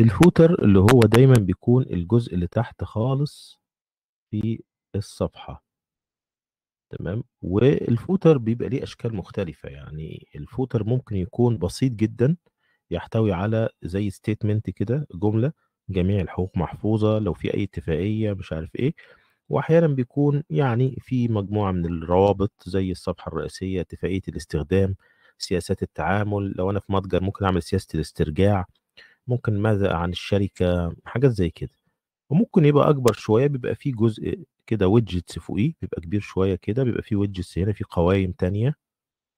الفوتر اللي هو دايما بيكون الجزء اللي تحت خالص في الصفحة تمام والفوتر بيبقى ليه أشكال مختلفة يعني الفوتر ممكن يكون بسيط جدا يحتوي على زي ستيتمنت كده جملة جميع الحقوق محفوظة لو في أي اتفاقية مش عارف إيه واحيانا بيكون يعني في مجموعه من الروابط زي الصفحه الرئيسيه اتفاقيه الاستخدام سياسات التعامل لو انا في متجر ممكن اعمل سياسه الاسترجاع ممكن ماذا عن الشركه حاجات زي كده وممكن يبقى اكبر شويه بيبقى فيه جزء كده ويدجتس فوقيه بيبقى كبير شويه كده بيبقى فيه ويدجتس هنا في قوائم تانية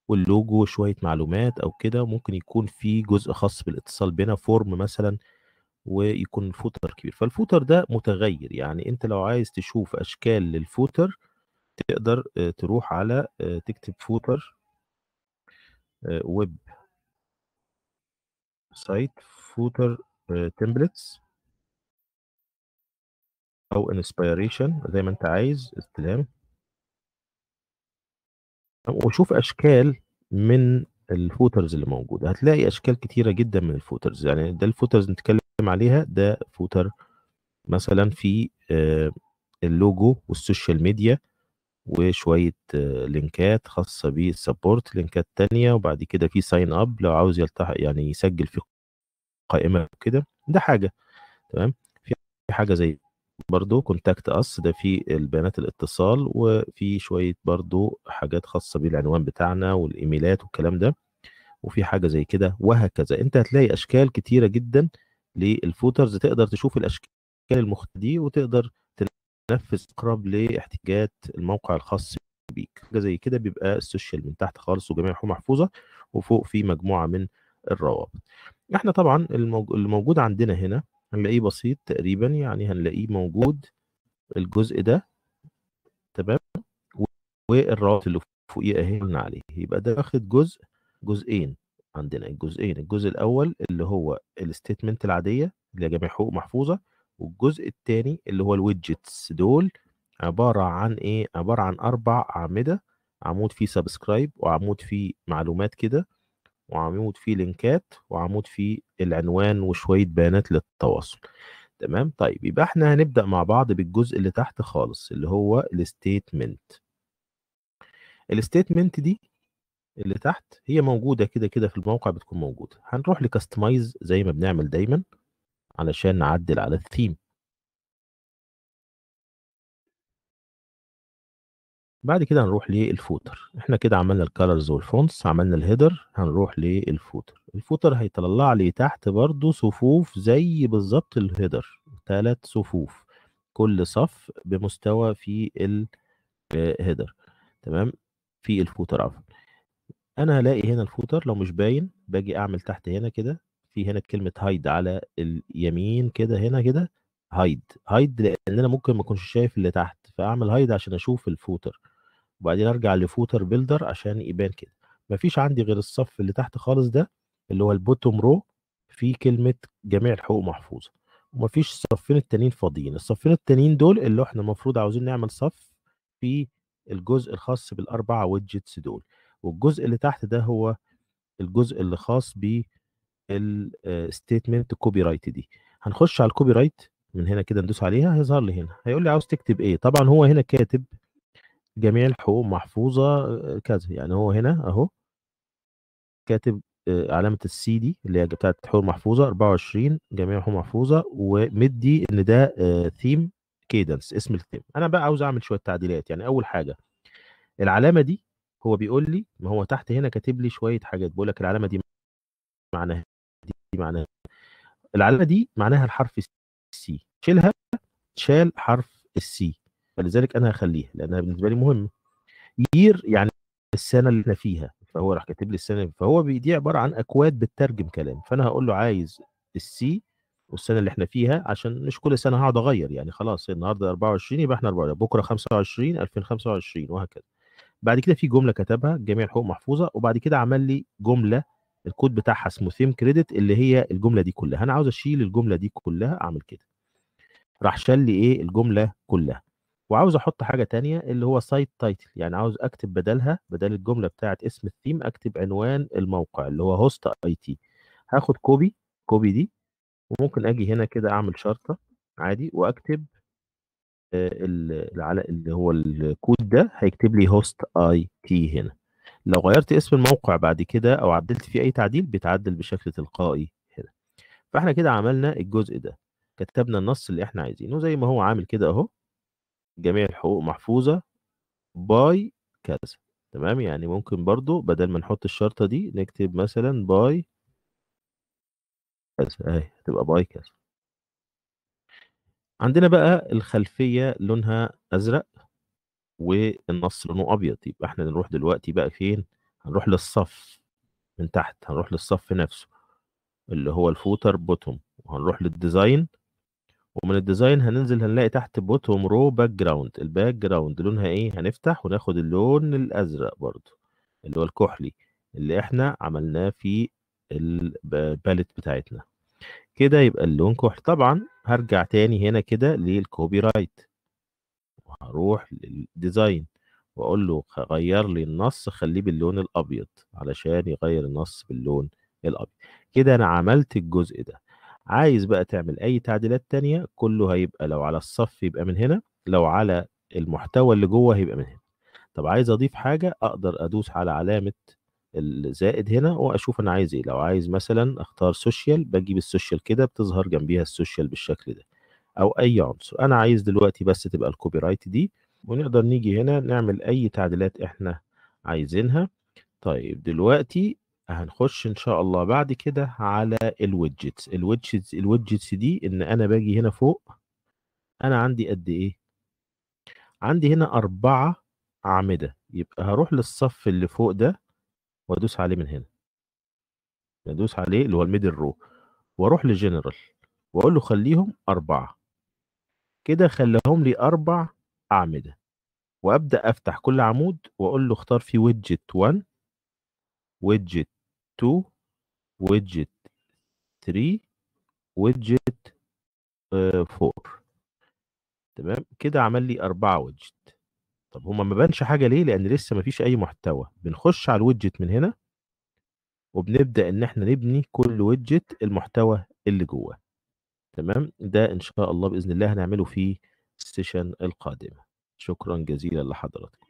واللوجو شويه معلومات او كده ممكن يكون في جزء خاص بالاتصال بنا فورم مثلا ويكون فوتر كبير فالفوتر ده متغير يعني انت لو عايز تشوف اشكال للفوتر تقدر آه، تروح على آه، تكتب فوتر ويب آه، سايت فوتر تمبلتس او انسبيريشن زي ما انت عايز استلام وشوف اشكال من الفوترز اللي موجوده هتلاقي اشكال كتيره جدا من الفوترز يعني ده الفوترز نتكلم عليها ده فوتر مثلا في آه، اللوجو والسوشيال ميديا وشويه آه، لينكات خاصه بالسبورت لينكات تانية وبعد كده في ساين اب لو عاوز يلتحق يعني يسجل في قائمه كده ده حاجه تمام في حاجه زي برضو كونتاكت اس ده في البيانات الاتصال وفي شويه برضو حاجات خاصه بالعنوان بتاعنا والايميلات والكلام ده وفي حاجه زي كده وهكذا انت هتلاقي اشكال كتيره جدا للفوترز تقدر تشوف الاشكال المختلفه دي وتقدر تنفذ اقرب لاحتياجات الموقع الخاص بيك حاجه زي كده بيبقى السوشيال من تحت خالص وجميع حقوقه محفوظه وفوق في مجموعه من الروابط احنا طبعا اللي موجود عندنا هنا هنلاقيه بسيط تقريبا يعني هنلاقيه موجود الجزء ده تمام والروابط اللي فوقيه اهي قلنا عليه يبقى ده واخد جزء جزئين عندنا الجزئين الجزء الاول اللي هو الستيتمنت العاديه اللي هي جميع حقوق محفوظه والجزء الثاني اللي هو الويدجتس دول عبارة عن ايه عبارة عن اربع اعمدة عمود فيه سبسكرايب وعمود فيه معلومات كده وعمود فيه لينكات وعمود فيه العنوان وشوية بيانات للتواصل تمام طيب يبقى احنا هنبدأ مع بعض بالجزء اللي تحت خالص اللي هو الستيتمنت الستيتمنت دي اللي تحت هي موجودة كده كده في الموقع بتكون موجودة هنروح لكستمايز زي ما بنعمل دايما علشان نعدل على الثيم بعد كده هنروح للفوتر احنا كده عملنا الكالرز والفونتس عملنا الهيدر هنروح للفوتر الفوتر هيطلع لي تحت برضو صفوف زي بالظبط الهيدر ثلاث صفوف كل صف بمستوى في الهيدر آه، تمام في الفوتر عفوا انا هلاقي هنا الفوتر لو مش باين باجي اعمل تحت هنا كده في هنا كلمه هايد على اليمين كده هنا كده هايد هايد لان انا ممكن ما اكونش شايف اللي تحت فاعمل هايد عشان اشوف الفوتر وبعدين ارجع لفوتر بيلدر عشان يبان كده مفيش عندي غير الصف اللي تحت خالص ده اللي هو البوتوم رو في كلمه جميع الحقوق محفوظه ومفيش الصفين التانيين فاضيين الصفين التانيين دول اللي احنا المفروض عاوزين نعمل صف في الجزء الخاص بالاربعه ويدجتس دول والجزء اللي تحت ده هو الجزء اللي خاص بيه الستيتمنت كوبي رايت دي هنخش على الكوبي رايت من هنا كده ندوس عليها هيظهر لي هنا هيقول لي عاوز تكتب ايه طبعا هو هنا كاتب جميع الحقوق محفوظه آه، كذا يعني هو هنا اهو كاتب آه، علامة السي دي اللي هي بتاعت حقوق محفوظة 24 جميع الحقوق محفوظة ومدي ان ده ثيم آه، كيدنس اسم الثيم انا بقى عاوز اعمل شوية تعديلات يعني اول حاجة العلامة دي هو بيقول لي ما هو تحت هنا كاتب لي شوية حاجات بيقول لك العلامة دي معناها معناها العلامه دي معناها الحرف السي شيلها شال حرف السي فلذلك انا هخليها لانها بالنسبه لي مهمه يير يعني السنه اللي احنا فيها فهو راح كاتب لي السنه فهو دي عباره عن اكواد بتترجم كلام فانا هقول له عايز السي والسنه اللي احنا فيها عشان مش كل سنه هقعد اغير يعني خلاص النهارده 24 يبقى احنا 24 بكره 25 2025 وهكذا بعد كده في جمله كتبها جميع الحقوق محفوظه وبعد كده عمل لي جمله الكود بتاعها اسمه ثيم كريدت اللي هي الجمله دي كلها انا عاوز اشيل الجمله دي كلها اعمل كده راح شال لي ايه الجمله كلها وعاوز احط حاجه تانية اللي هو سايت تايتل يعني عاوز اكتب بدلها بدل الجمله بتاعت اسم الثيم اكتب عنوان الموقع اللي هو هوست اي تي هاخد كوبي كوبي دي وممكن اجي هنا كده اعمل شرطه عادي واكتب آه، اللي هو الكود ده هيكتب لي هوست اي تي هنا لو غيرت اسم الموقع بعد كده او عدلت فيه اي تعديل بيتعدل بشكل تلقائي هنا فاحنا كده عملنا الجزء ده كتبنا النص اللي احنا عايزينه زي ما هو عامل كده اهو جميع الحقوق محفوظه باي كذا تمام يعني ممكن برضو بدل ما نحط الشرطه دي نكتب مثلا باي كذا اهي هتبقى باي كذا عندنا بقى الخلفيه لونها ازرق والنص لونه ابيض يبقى احنا نروح دلوقتي بقى فين هنروح للصف من تحت هنروح للصف نفسه اللي هو الفوتر بوتوم وهنروح للديزاين ومن الديزاين هننزل هنلاقي تحت بوتوم رو باك جراوند الباك جراوند لونها ايه هنفتح وناخد اللون الازرق برضو اللي هو الكحلي اللي احنا عملناه في الباليت بتاعتنا كده يبقى اللون كحلي طبعا هرجع تاني هنا كده للكوبي رايت وهروح للديزاين واقول له غير لي النص خليه باللون الابيض علشان يغير النص باللون الابيض كده انا عملت الجزء ده عايز بقى تعمل اي تعديلات تانية كله هيبقى لو على الصف يبقى من هنا لو على المحتوى اللي جوه هيبقى من هنا طب عايز اضيف حاجه اقدر ادوس على علامه الزائد هنا واشوف انا عايز ايه لو عايز مثلا اختار سوشيال بجيب السوشيال كده بتظهر جنبيها السوشيال بالشكل ده او اي عنصر انا عايز دلوقتي بس تبقى الكوبي رايت دي ونقدر نيجي هنا نعمل اي تعديلات احنا عايزينها طيب دلوقتي هنخش ان شاء الله بعد كده على الويدجتس الويدجتس الويدجتس دي ان انا باجي هنا فوق انا عندي قد ايه عندي هنا أربعة أعمدة يبقى هروح للصف اللي فوق ده وأدوس عليه من هنا أدوس عليه اللي هو الميدل رو وأروح لجنرال وأقول له خليهم أربعة كده خلاهم لي أربع أعمدة وأبدأ أفتح كل عمود وأقول له اختار فيه ويدجت 1 ويدجت 2 ويدجت 3 ويدجت 4 تمام كده عمل لي أربعة ويدجت طب هما ما بانش حاجة ليه لأن لسه ما فيش أي محتوى بنخش على الويدجت من هنا وبنبدأ إن احنا نبني كل ويدجت المحتوى اللي جواه تمام؟ ده إن شاء الله بإذن الله هنعمله في السيشن القادمة. شكرًا جزيلًا لحضرتك.